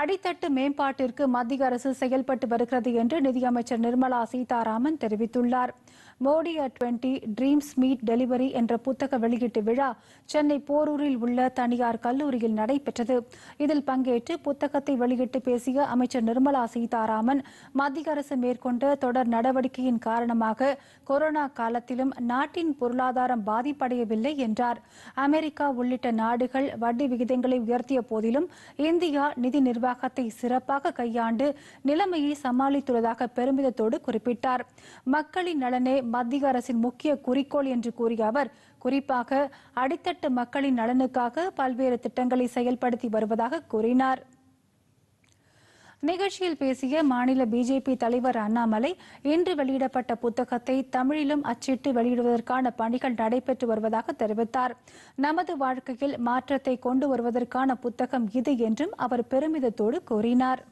அடித்தட்டு மேம்பாட்டிற்கு மத்திய அரசு செயல்பட்டு வருகிறது என்று நிதியமைச்சர் நிர்மலா சீதாராமன் தெரிவித்துள்ளார் Modi at twenty dreams meet delivery என்ற புத்தக வெளியீட்டு விழா சென்னை போரூரில் உள்ள தனியார் கல்லூரியில் நடைபெற்றது இதில் பங்கேற்று புத்தகத்தை வெளியிட்டு பேசிய அமைச்சர் நிர்மலா சீதாராமன் மத்திய அரசு மேற்கொண்ட தொடர் நடவடிக்கையின் காரணமாக கொரோனா காலத்திலும் நாட்டின் பொருளாதாரம் பாதிப்படையவில்லை என்றார் அமெரிக்கா உள்ளிட்ட நாடுகள் வட்டி விகிதங்களை உயர்த்திய போதிலும் இந்தியா நிதி நிர்வாகத்தை சிறப்பாக கையாண்டு நிலைமையை சமாளித்துள்ளதாக பெருமிதத்தோடு குறிப்பிட்டார் மக்களின் நலனே மத்திய அரசின் முக்கிய குறிக்கோள் என்று கூறிய அவர் குறிப்பாக அடித்தட்டு மக்களின் நலனுக்காக பல்வேறு திட்டங்களை செயல்படுத்தி வருவதாக கூறினார் நிகழ்ச்சியில் பேசிய மாநில பிஜேபி தலைவர் அண்ணாமலை இன்று வெளியிடப்பட்ட புத்தகத்தை தமிழிலும் அச்சிட்டு வெளியிடுவதற்கான பணிகள் நடைபெற்று வருவதாக தெரிவித்தார் நமது வாழ்க்கையில் மாற்றத்தை கொண்டு வருவதற்கான புத்தகம் இது என்றும் அவர் பெருமிதத்தோடு கூறினார்